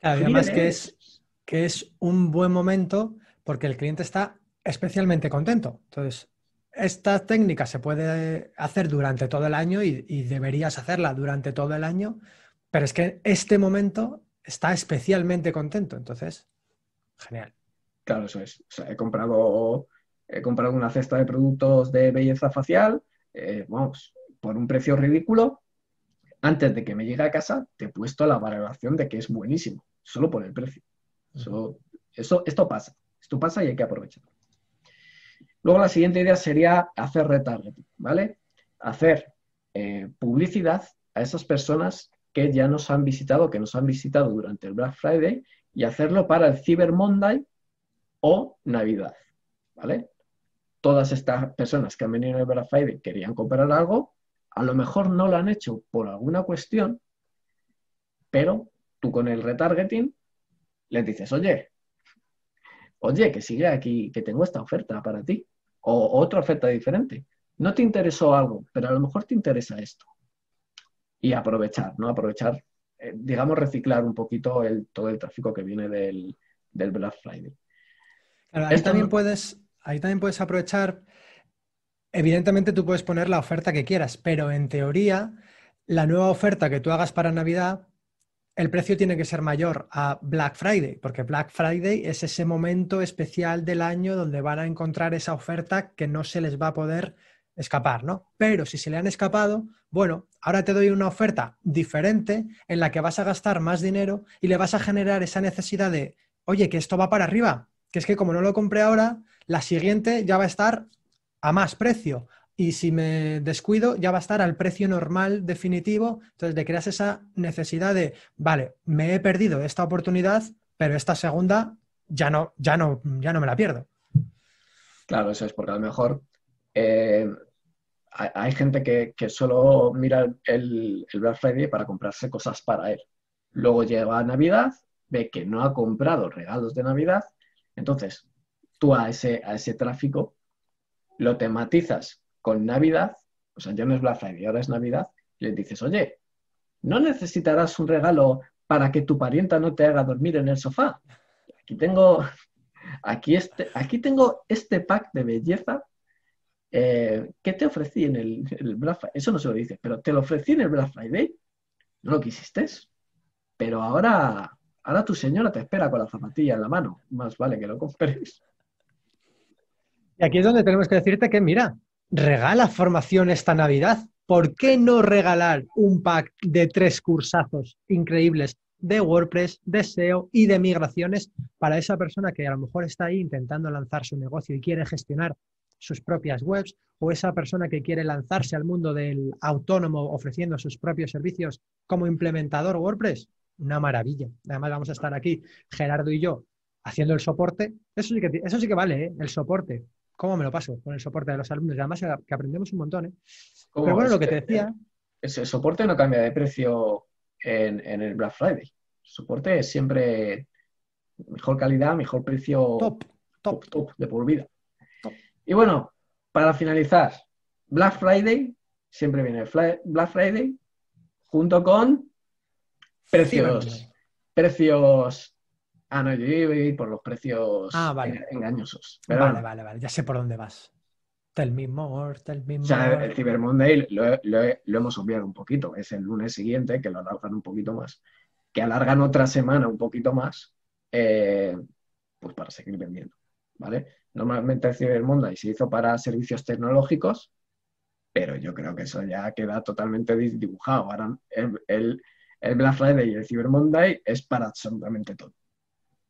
además que es, que es un buen momento porque el cliente está especialmente contento. Entonces, esta técnica se puede hacer durante todo el año y, deberías hacerla durante todo el año, pero es que este momento está especialmente contento. Entonces, genial. Claro, eso es. he, comprado, he comprado una cesta de productos de belleza facial, eh, vamos, por un precio ridículo. Antes de que me llegue a casa, te he puesto la valoración de que es buenísimo, solo por el precio eso, esto pasa, esto pasa y hay que aprovecharlo. Luego la siguiente idea sería hacer retargeting, ¿vale? Hacer eh, publicidad a esas personas que ya nos han visitado, que nos han visitado durante el Black Friday y hacerlo para el Cyber Monday o Navidad, ¿vale? Todas estas personas que han venido el Black Friday querían comprar algo, a lo mejor no lo han hecho por alguna cuestión, pero tú con el retargeting les dices, oye, oye, que sigue aquí, que tengo esta oferta para ti, o otra oferta diferente. No te interesó algo, pero a lo mejor te interesa esto. Y aprovechar, ¿no? Aprovechar, eh, digamos, reciclar un poquito el, todo el tráfico que viene del, Black Friday. también puedes, ahí también puedes aprovechar, evidentemente tú puedes poner la oferta que quieras, pero en teoría, la nueva oferta que tú hagas para Navidad el precio tiene que ser mayor a Black Friday, porque Black Friday es ese momento especial del año donde van a encontrar esa oferta que no se les va a poder escapar, ¿no? Pero si se le han escapado, bueno, ahora te doy una oferta diferente en la que vas a gastar más dinero y le vas a generar esa necesidad de, oye, que esto va para arriba, que es que como no lo compré ahora, la siguiente ya va a estar a más precio, y si me descuido ya va a estar al precio normal definitivo. Entonces le creas esa necesidad de, vale, me he perdido esta oportunidad, pero esta segunda ya no, ya no, ya no me la pierdo. Claro, eso es porque a lo mejor eh, hay, gente que, solo mira el, el Black Friday para comprarse cosas para él. Luego llega Navidad, ve que no ha comprado regalos de Navidad, entonces tú a ese, a ese tráfico lo tematizas con Navidad, o sea, ya no es Black Friday, ahora es Navidad, y le dices, oye, no necesitarás un regalo para que tu parienta no te haga dormir en el sofá. Aquí tengo, aquí este, aquí tengo este pack de belleza eh, que te ofrecí en el, Black Friday. Eso no se lo dice, pero te lo ofrecí en el Black Friday, no lo quisiste, pero ahora, ahora tu señora te espera con la zapatilla en la mano. Más vale que lo compres. Y aquí es donde tenemos que decirte que, mira, regala formación esta Navidad. ¿Por qué no regalar un pack de tres cursazos increíbles de WordPress, de SEO y de migraciones para esa persona que a lo mejor está ahí intentando lanzar su negocio y quiere gestionar sus propias webs o esa persona que quiere lanzarse al mundo del autónomo ofreciendo sus propios servicios como implementador WordPress? Una maravilla. Además vamos a estar aquí, Gerardo y yo, haciendo el soporte. Eso sí que, que vale, ¿eh? el soporte cómo me lo paso con el soporte de los alumnos. además eh, que aprendemos un montón. ¿eh? Pero bueno, lo que te decía. El, eh, soporte no cambia de precio en, el Black Friday. soporte es siempre mejor calidad, mejor precio. Top, top. Top, de por vida. Y bueno, para finalizar, Black Friday, siempre viene Black Friday junto con precios. precios a por los precios ah, engañosos. vale, vale, vale, ya sé por dónde vas. Tell mismo, more, tell me O sea, el Cyber Monday lo, hemos obviado un poquito. Es el lunes siguiente que lo alargan un poquito más. Que alargan otra semana un poquito más, eh, pues para seguir vendiendo. ¿Vale? Normalmente el Cyber Monday se hizo para servicios tecnológicos, pero yo creo que eso ya queda totalmente dibujado. Ahora el, el Black Friday y el Cyber Monday es para absolutamente todo.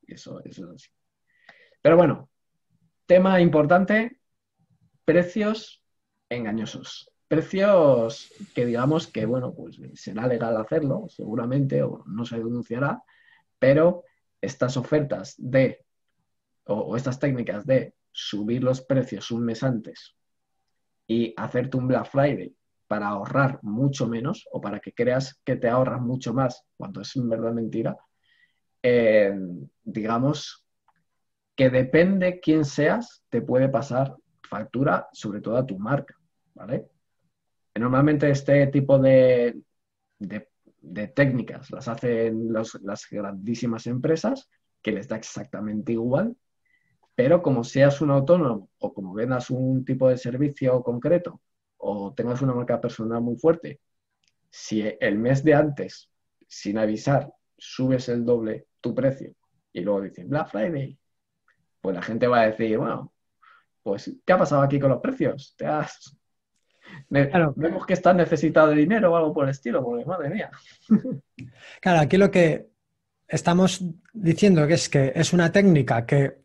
Eso, Pero bueno, tema importante, precios engañosos. Precios que digamos que, bueno, pues será legal hacerlo, seguramente, o no se denunciará, pero estas ofertas de, o, o estas técnicas de subir los precios un mes antes y hacerte un Black Friday para ahorrar mucho menos o para que creas que te ahorras mucho más cuando es en verdad mentira, eh, digamos, que depende quién seas, te puede pasar factura, sobre todo a tu marca, ¿vale? Normalmente este tipo de, técnicas las hacen las grandísimas empresas, que les da exactamente igual, pero como seas un autónomo o como vendas un tipo de servicio concreto o tengas una marca personal muy fuerte, si el mes de antes, sin avisar, subes el doble tu precio. Y luego dicen Black Friday. Pues la gente va a decir, bueno, pues, ¿qué ha pasado aquí con los precios? ¿Te has... Vemos que estás necesitado de dinero o algo por el estilo, porque madre mía. Claro, aquí lo que estamos diciendo que es que es una técnica que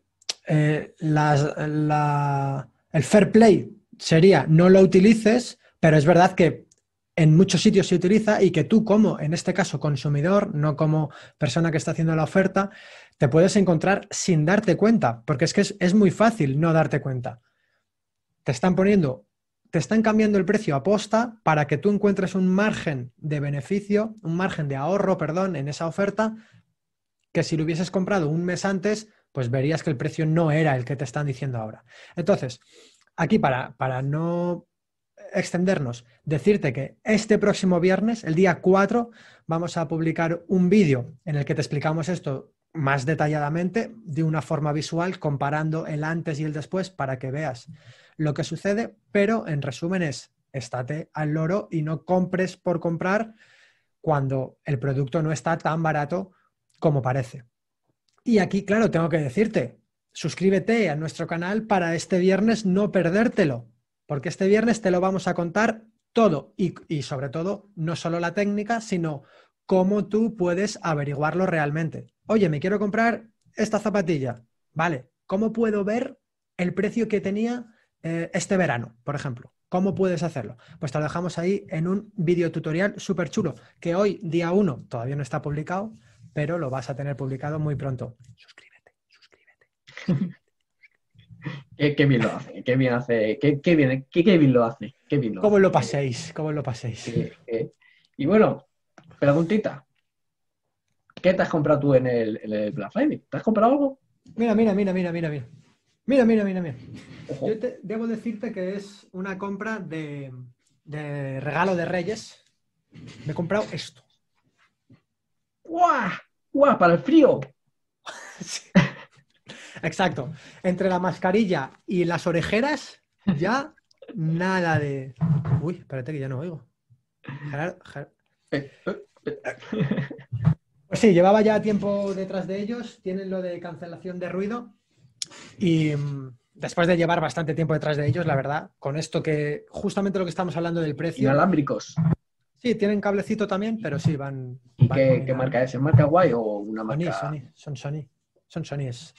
eh, la, el fair play sería no lo utilices, pero es verdad que en muchos sitios se utiliza y que tú como, en este caso, consumidor, no como persona que está haciendo la oferta, te puedes encontrar sin darte cuenta, porque es que es, muy fácil no darte cuenta. Te están poniendo, te están cambiando el precio a posta para que tú encuentres un margen de beneficio, un margen de ahorro, perdón, en esa oferta, que si lo hubieses comprado un mes antes, pues verías que el precio no era el que te están diciendo ahora. Entonces, aquí para, para no extendernos, decirte que este próximo viernes, el día 4, vamos a publicar un vídeo en el que te explicamos esto más detalladamente, de una forma visual, comparando el antes y el después para que veas lo que sucede, pero en resumen es, estate al loro y no compres por comprar cuando el producto no está tan barato como parece. Y aquí, claro, tengo que decirte, suscríbete a nuestro canal para este viernes no perdértelo, porque este viernes te lo vamos a contar todo y, sobre todo no solo la técnica, sino cómo tú puedes averiguarlo realmente. Oye, me quiero comprar esta zapatilla, ¿vale? ¿Cómo puedo ver el precio que tenía eh, este verano, por ejemplo? ¿Cómo puedes hacerlo? Pues te lo dejamos ahí en un video tutorial súper chulo, que hoy, día 1, todavía no está publicado, pero lo vas a tener publicado muy pronto. Suscríbete, suscríbete. qué, bien lo hace, qué bien hace, qué, bien, lo hace, qué bien lo lo paséis? ¿Cómo lo paséis? Y bueno, preguntita. ¿Qué te has comprado tú en el, Black Friday? ¿Te has comprado algo? Mira, mira, mira, mira, mira, mira. Mira, mira, mira, mira. Yo debo decirte que es una compra de, regalo de Reyes. Me he comprado esto. ¡Guau! ¡Guau! ¡Para el frío! Exacto. Entre la mascarilla y las orejeras, ya nada de. Uy, espérate que ya no oigo. Eh, pues sí, llevaba ya tiempo detrás de ellos. Tienen lo de cancelación de ruido. Y mm, después de llevar bastante tiempo detrás de ellos, la verdad, con esto que justamente lo que estamos hablando del precio. Inalámbricos. Sí, tienen cablecito también, pero sí, van. ¿Y qué, marca es? ¿Es marca guay o una marca? Sony, Sony. Son Sony. Son es.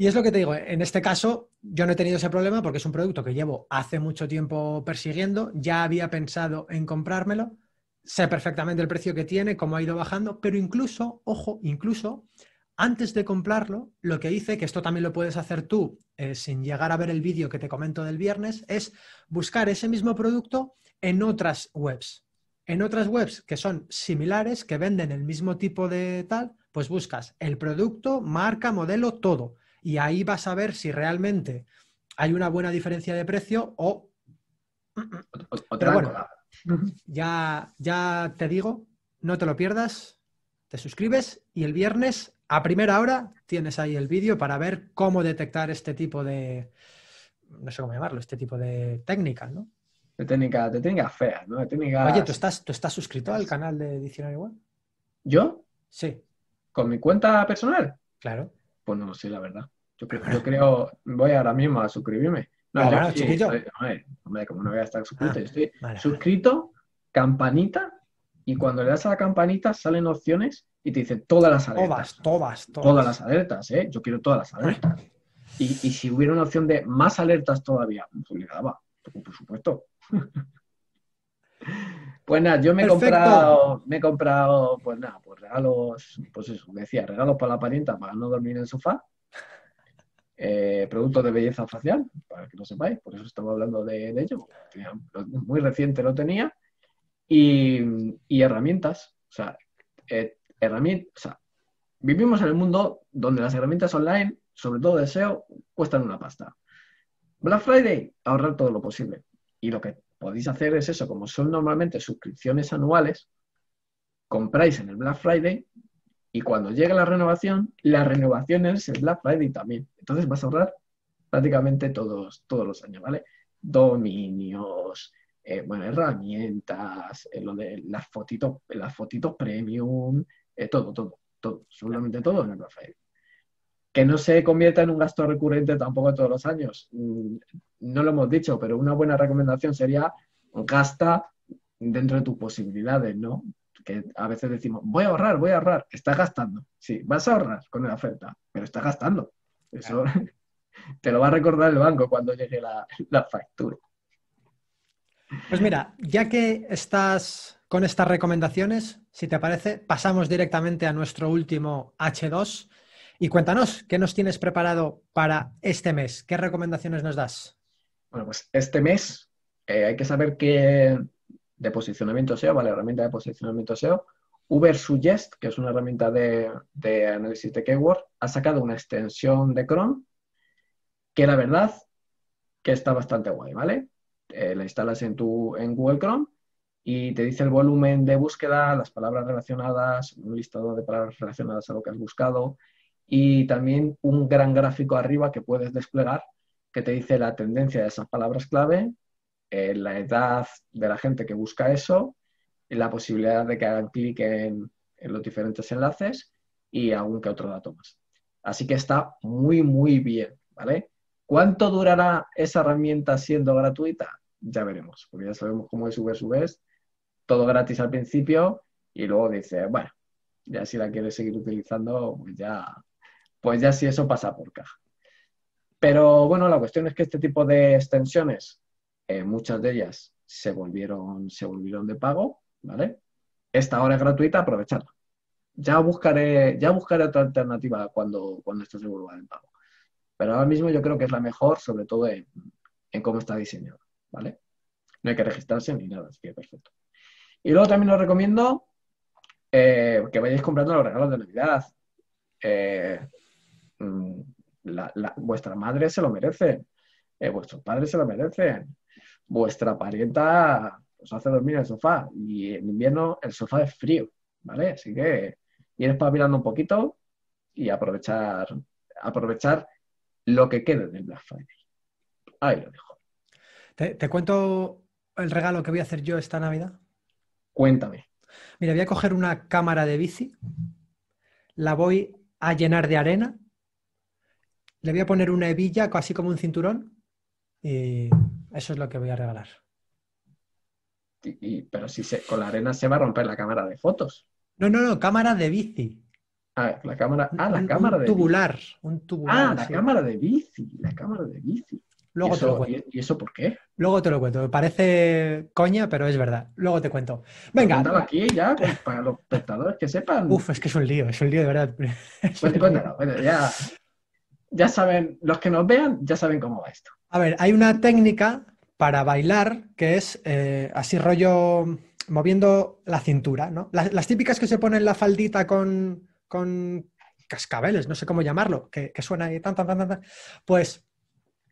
Y es lo que te digo, en este caso yo no he tenido ese problema porque es un producto que llevo hace mucho tiempo persiguiendo, ya había pensado en comprármelo, sé perfectamente el precio que tiene, cómo ha ido bajando, pero incluso, ojo, incluso antes de comprarlo, lo que hice, que esto también lo puedes hacer tú eh, sin llegar a ver el vídeo que te comento del viernes, es buscar ese mismo producto en otras webs. En otras webs que son similares, que venden el mismo tipo de tal, pues buscas el producto, marca, modelo, todo y ahí vas a ver si realmente hay una buena diferencia de precio o... Otra bueno, ya, ya te digo, no te lo pierdas, te suscribes y el viernes a primera hora tienes ahí el vídeo para ver cómo detectar este tipo de, no sé cómo llamarlo, este tipo de técnicas, ¿no? De técnica, de técnica fea, ¿no? De técnica... Oye, ¿tú estás, ¿tú estás suscrito al canal de Diccionario Web? ¿Yo? Sí. ¿Con mi cuenta personal? Claro. Pues no lo sé, la verdad. Yo creo, creo voy ahora mismo a suscribirme. No, bueno, sí, como no voy a estar suscrito, ah, estoy suscrito, campanita, y cuando le das a la campanita salen opciones y te dicen todas las alertas. Todas, todas, todas. Todas las alertas, ¿eh? Yo quiero todas las ah. alertas. Y, y si hubiera una opción de más alertas todavía, pues le daba, por supuesto. Pues nada, yo me he comprado, me he comprado, pues nada, pues regalos, pues eso, decía, regalos para la parienta para no dormir en el sofá. Eh, productos de belleza facial, para que lo sepáis, por eso estamos hablando de, de ello, muy reciente lo tenía, y, y herramientas, o sea, eh, herramientas, o sea, vivimos en el mundo donde las herramientas online, sobre todo de SEO, cuestan una pasta. Black Friday, ahorrar todo lo posible. Y lo que podéis hacer es eso, como son normalmente suscripciones anuales, compráis en el Black Friday y cuando llega la renovación, la renovación es el Black Friday también. Entonces vas a ahorrar prácticamente todos, todos los años, ¿vale? Dominios, eh, bueno, herramientas, eh, lo de las fotitos, las fotitos premium, eh, todo, todo, todo, absolutamente todo en el Black Friday que no se convierta en un gasto recurrente tampoco todos los años. Mm, no lo hemos dicho, pero una buena recomendación sería gasta dentro de tus posibilidades, ¿no? Que a veces decimos, voy a ahorrar, voy a ahorrar, estás gastando. Sí, vas a ahorrar con la oferta, pero estás gastando. Eso te lo va a recordar el banco cuando llegue la, la factura. Pues mira, ya que estás con estas recomendaciones, si te parece, pasamos directamente a nuestro último H2 y cuéntanos, ¿qué nos tienes preparado para este mes? ¿Qué recomendaciones nos das? Bueno, pues este mes eh, hay que saber que de posicionamiento SEO, vale, herramienta de posicionamiento SEO, Uber Suggest, que es una herramienta de, análisis de keyword, ha sacado una extensión de Chrome que la verdad que está bastante guay, ¿vale? Eh, la instalas en, tu, en Google Chrome y te dice el volumen de búsqueda, las palabras relacionadas, un listado de palabras relacionadas a lo que has buscado, y también un gran gráfico arriba que puedes desplegar que te dice la tendencia de esas palabras clave, eh, la edad de la gente que busca eso, la posibilidad de que hagan clic en, los diferentes enlaces y algún que otro dato más. Así que está muy, muy bien, ¿vale? ¿Cuánto durará esa herramienta siendo gratuita? Ya veremos, porque ya sabemos cómo es vez todo gratis al principio y luego dice, bueno, ya si la quieres seguir utilizando, pues ya pues ya si eso pasa por caja. Pero bueno, la cuestión es que este tipo de extensiones, eh, muchas de ellas se volvieron, se volvieron de pago, ¿vale? Esta hora es gratuita, aprovechadla. Ya buscaré, ya buscaré otra alternativa cuando, cuando esto se vuelva de pago. Pero ahora mismo yo creo que es la mejor, sobre todo en, cómo está diseñado, ¿vale? No hay que registrarse ni nada, así que perfecto. Y luego también os recomiendo eh, que vayáis comprando los regalos de Navidad. Eh, vuestra madre se lo merece, eh, vuestros padres se lo merecen, vuestra parienta os pues, hace dormir en el sofá y en invierno el sofá es frío, ¿vale? Así que ir espabilando un poquito y aprovechar, aprovechar lo que quede del Black Friday. Ahí lo dejo. ¿Te, te cuento el regalo que voy a hacer yo esta Navidad? Cuéntame. Mira, voy a coger una cámara de bici, la voy a llenar de arena le voy a poner una hebilla, casi como un cinturón, y eso es lo que voy a regalar. pero si con la arena se va a romper la cámara de fotos. No, no, no, cámara de bici. Ah, la cámara, ah, la cámara de tubular, bici. un tubular. Ah, la cámara de bici, la cámara de bici. Luego ¿Y eso, te por qué? Luego te lo cuento. Me parece coña, pero es verdad. Luego te cuento. Venga. Estaba aquí ya, pues, para los espectadores que sepan. Uf, es que es un lío, es un lío de verdad. Pues cuéntalo, bueno, ya ya saben, los que nos vean, ya saben cómo va esto. A ver, hay una técnica para bailar que es eh, así rollo moviendo la cintura, ¿no? Las, típicas que se ponen la faldita con, cascabeles, no sé cómo llamarlo, que, suena ahí tan, tan, tan, tan, Pues...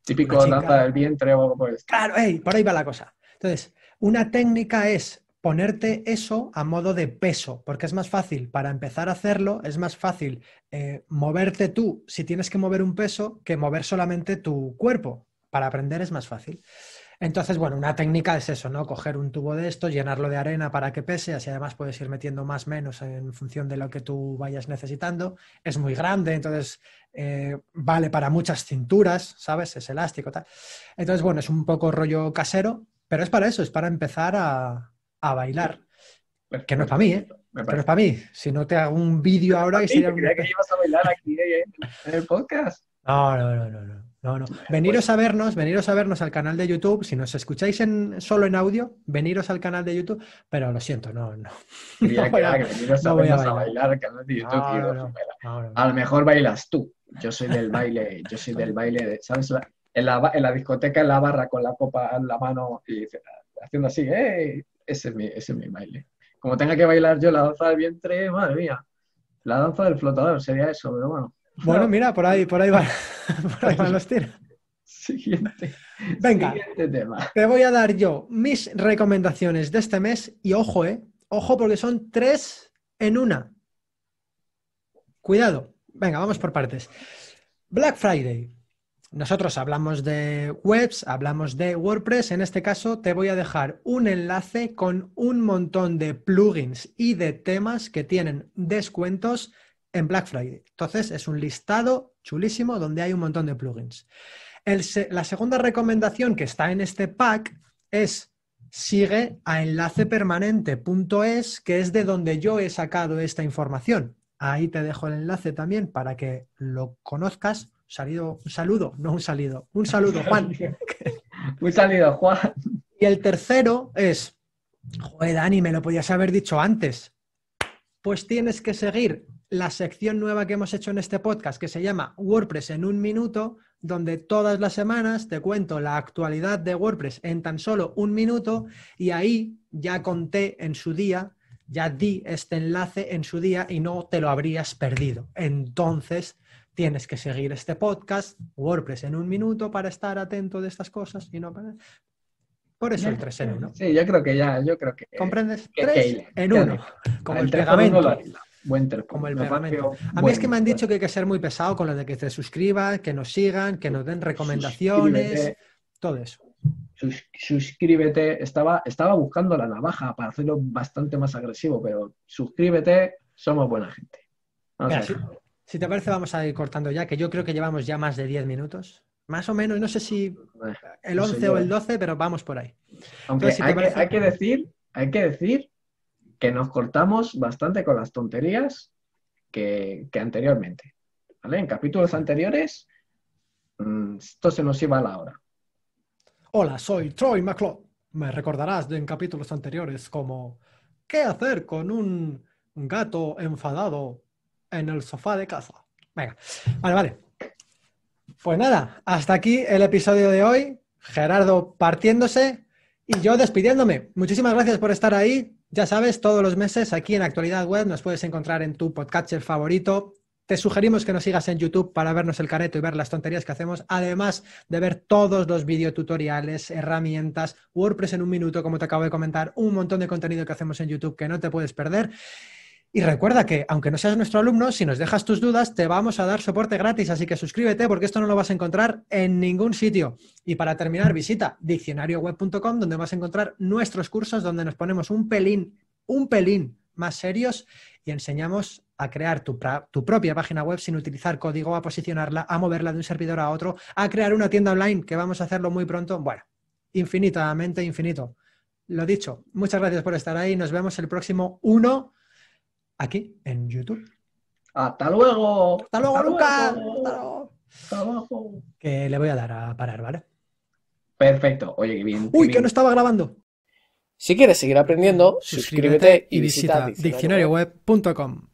Típico danza del vientre o Claro, por ahí va la cosa. Entonces, una técnica es ponerte eso a modo de peso, porque es más fácil para empezar a hacerlo, es más fácil eh, moverte tú si tienes que mover un peso que mover solamente tu cuerpo. Para aprender es más fácil. Entonces, bueno, una técnica es eso, ¿no? Coger un tubo de esto, llenarlo de arena para que pese, así además puedes ir metiendo más menos en función de lo que tú vayas necesitando. Es muy grande, entonces eh, vale para muchas cinturas, ¿sabes? Es elástico, tal. Entonces, bueno, es un poco rollo casero, pero es para eso, es para empezar a, a bailar. Pues que no es pues para mí, ¿eh? es para mí. Si no te hago un vídeo pues ahora y sería... que ibas a bailar aquí eh, en el podcast. No, no, no, no. no. Veniros a vernos, veniros a vernos al canal de YouTube. Si nos escucháis en, solo en audio, veniros al canal de YouTube. Pero lo siento, no, no. a, lo mejor bailas tú. Yo soy del baile, yo soy del baile, de, ¿sabes? en, la, en, la, discoteca, en la barra, con la copa en la mano y haciendo así, ¡eh! Ese es mi, baile. Como tenga que bailar yo la danza del vientre, madre mía. La danza del flotador sería eso, pero bueno. Bueno, mira, por ahí, por ahí van, por los tiros. Siguiente. Venga, tema. te voy a dar yo mis recomendaciones de este mes y ojo, eh, ojo porque son tres en una. Cuidado. Venga, vamos por partes. Black Friday. Nosotros hablamos de webs, hablamos de WordPress. En este caso te voy a dejar un enlace con un montón de plugins y de temas que tienen descuentos en Black Friday. Entonces es un listado chulísimo donde hay un montón de plugins. la segunda recomendación que está en este pack es sigue a enlacepermanente.es, que es de donde yo he sacado esta información. Ahí te dejo el enlace también para que lo conozcas Salido, un saludo, no un salido, un saludo, Juan. un saludo, Juan. Y el tercero es, joder, Dani, me lo podías haber dicho antes. Pues tienes que seguir la sección nueva que hemos hecho en este podcast que se llama WordPress en un minuto, donde todas las semanas te cuento la actualidad de WordPress en tan solo un minuto y ahí ya conté en su día, ya di este enlace en su día y no te lo habrías perdido. Entonces, tienes que seguir este podcast, WordPress en un minuto para estar atento de estas cosas y no... Por eso el 3 en 1. Sí, yo creo que ya, yo creo que... ¿Comprendes? 3 en 1, como el, el como el pegamento. a mí es que me han dicho que hay que ser muy pesado con lo de que te suscriban, que nos sigan, que nos den recomendaciones, todo eso suscríbete. Estaba, estaba buscando la navaja para hacerlo bastante más agresivo, pero suscríbete, somos buena gente. Si te parece, vamos a ir cortando ya, que yo creo que llevamos ya más de 10 minutos. Más o menos, no sé si el 11 o el 12, eh. pero vamos por ahí. Aunque hay, que, decir, hay que decir que nos cortamos bastante con las tonterías que, anteriormente. En capítulos anteriores, mm, esto se nos iba a la hora. Hola, soy Troy McClough. Me recordarás de en capítulos anteriores como ¿Qué hacer con un gato enfadado en el sofá de casa. Venga, vale, vale. Pues nada, hasta aquí el episodio de hoy. Gerardo partiéndose y yo despidiéndome. Muchísimas gracias por estar ahí. Ya sabes, todos los meses aquí en Actualidad Web nos puedes encontrar en tu podcatcher favorito. Te sugerimos que nos sigas en YouTube para vernos el careto y ver las tonterías que hacemos, además de ver todos los videotutoriales, herramientas, WordPress en un minuto, como te acabo de comentar, un montón de contenido que hacemos en YouTube que no te puedes perder. Y recuerda que, aunque no seas nuestro alumno, si nos dejas tus dudas, te vamos a dar soporte gratis, así que suscríbete porque esto no lo vas a encontrar en ningún sitio. Y para terminar, visita diccionarioweb.com donde vas a encontrar nuestros cursos donde nos ponemos un pelín, un pelín más serios y enseñamos a crear tu, propia página web sin utilizar código, a posicionarla, a moverla de un servidor a otro, a crear una tienda online, que vamos a hacerlo muy pronto. Bueno, infinitamente infinito. Lo dicho, muchas gracias por estar ahí. Nos vemos el próximo 1 aquí en YouTube. Hasta luego. Hasta luego, Lucas. Hasta luego. Que le voy a dar a parar, ¿vale? Perfecto. Oye, qué bien. Uy, que no estaba grabando. Si quieres seguir aprendiendo, suscríbete, y visita diccionarioweb.com.